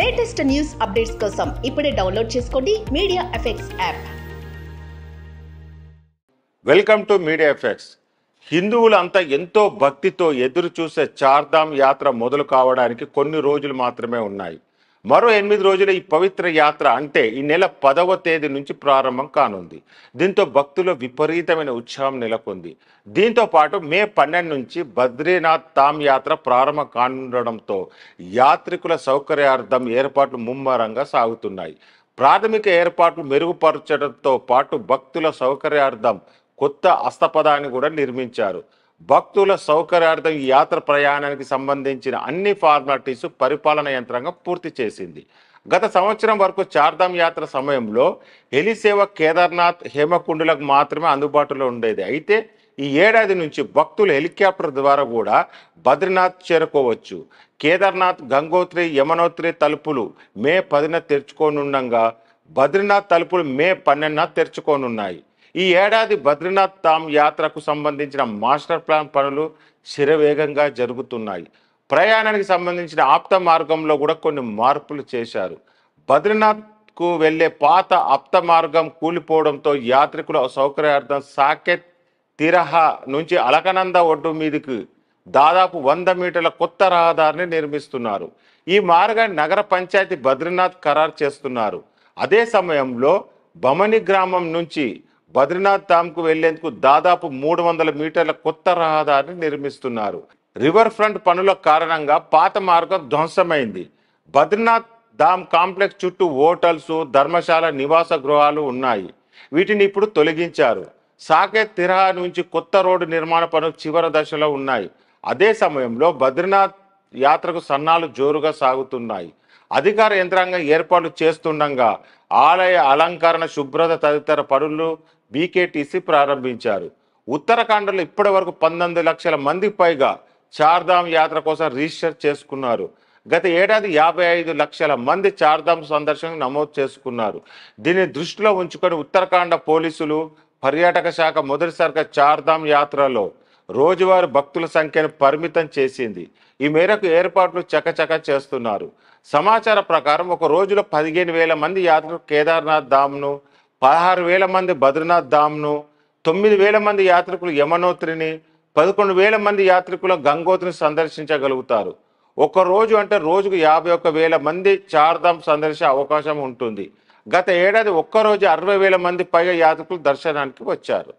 latest news updates కోసం ఇప్పుడే download చేసుకోండి media effects app welcome to media effects హిందువులంతా ఎంతో భక్తితో ఎదురు చూసే చార్ధామ్ యాత్ర మొదలు కావడానికి కొన్ని రోజులు మాత్రమే ఉన్నాయి మరో ఎనిమిది రోజుల ఈ పవిత్ర యాత్ర అంటే ఈ నెల పదవ తేదీ నుంచి ప్రారంభం కానుంది దీంతో భక్తులు విపరీతమైన ఉత్సాహం నెలకొంది దీంతో పాటు మే పన్నెండు నుంచి బద్రీనాథ్ తామ్ యాత్ర ప్రారంభం కానుండడంతో యాత్రికుల సౌకర్యార్థం ఏర్పాట్లు ముమ్మరంగా సాగుతున్నాయి ప్రాథమిక ఏర్పాట్లు మెరుగుపరచడంతో పాటు భక్తుల సౌకర్యార్థం కొత్త అస్తపదాన్ని కూడా నిర్మించారు భక్తుల సౌకర్యార్థం ఈ యాత్ర ప్రయాణానికి సంబంధించిన అన్ని ఫార్మాలిటీస్ పరిపాలన యంత్రాంగం పూర్తి చేసింది గత సంవత్సరం వరకు చార్ధామ్ యాత్ర సమయంలో హెలిసేవ కేదార్నాథ్ హేమకుండులకు మాత్రమే అందుబాటులో ఉండేది అయితే ఈ ఏడాది నుంచి భక్తులు హెలికాప్టర్ ద్వారా కూడా బద్రీనాథ్ చేరుకోవచ్చు కేదార్నాథ్ గంగోత్రి యమనోత్రి తలుపులు మే పదిన తెరుచుకోనుండగా బద్రీనాథ్ తలుపులు మే పన్నెండున తెరుచుకోనున్నాయి ఈ ఏడాది బద్రీనాథ్ ధామ్ యాత్రకు సంబంధించిన మాస్టర్ ప్లాన్ పనులు శిరవేగంగా జరుగుతున్నాయి ప్రయాణానికి సంబంధించిన ఆప్త మార్గంలో కూడా కొన్ని మార్పులు చేశారు బద్రీనాథ్కు వెళ్ళే పాత ఆప్త మార్గం కూలిపోవడంతో యాత్రికుల సౌకర్యార్థం సాకెట్ తిరహా నుంచి అలకనంద ఒడ్డు మీదకి దాదాపు వంద మీటర్ల కొత్త రహదారిని నిర్మిస్తున్నారు ఈ మార్గాన్ని నగర పంచాయతీ బద్రీనాథ్ ఖరారు చేస్తున్నారు అదే సమయంలో బమని గ్రామం నుంచి బద్రీనాథ్ ధామ్కు వెళ్లేందుకు దాదాపు మూడు వందల మీటర్ల కొత్త రహదారిని నిర్మిస్తున్నారు రివర్ ఫ్రంట్ పనుల కారణంగా పాత మార్గం ధ్వంసమైంది బద్రీనాథ్ ధామ్ కాంప్లెక్స్ చుట్టూ హోటల్స్ ధర్మశాల నివాస గృహాలు ఉన్నాయి వీటిని ఇప్పుడు తొలగించారు సాకేత్ తిరహా నుంచి కొత్త రోడ్డు నిర్మాణ పనులు చివరి దశలో ఉన్నాయి అదే సమయంలో బద్రీనాథ్ యాత్రకు సన్నాలు జోరుగా సాగుతున్నాయి అధికార యంత్రాంగం ఏర్పాట్లు చేస్తుండగా ఆలయ అలంకరణ శుభ్రత తదితర పనులు బీకేటీసీ ప్రారంభించారు ఉత్తరాఖండ్లో ఇప్పటి వరకు పంతొమ్మిది లక్షల మంది పైగా చార్ధామ్ యాత్ర కోసం రిజిస్టర్ చేసుకున్నారు గత ఏడాది యాభై ఐదు లక్షల మంది చార్ధామ్ సందర్శన నమోదు చేసుకున్నారు దీన్ని దృష్టిలో ఉంచుకొని ఉత్తరాఖండ పోలీసులు పర్యాటక శాఖ మొదటిసారిగా చార్ధామ్ యాత్రలో రోజువారీ భక్తుల సంఖ్యను పరిమితం చేసింది ఈ మేరకు ఏర్పాట్లు చకచక చేస్తున్నారు సమాచార ప్రకారం ఒక రోజులో పదిహేను వేల మంది యాత్రికులు కేదార్నాథ్ ధామ్ను పదహారు వేల మంది బద్రీనాథ్ ధామ్ను తొమ్మిది వేల మంది యాత్రికులు యమనోత్రిని పదకొండు వేల మంది యాత్రికులు గంగోత్రిని సందర్శించగలుగుతారు ఒక రోజు అంటే రోజుకు యాభై ఒక్క వేల మంది చార్ధామ్ సందర్శించే అవకాశం ఉంటుంది గత ఏడాది ఒక్కరోజు అరవై వేల మంది పైగా యాత్రికులు దర్శనానికి వచ్చారు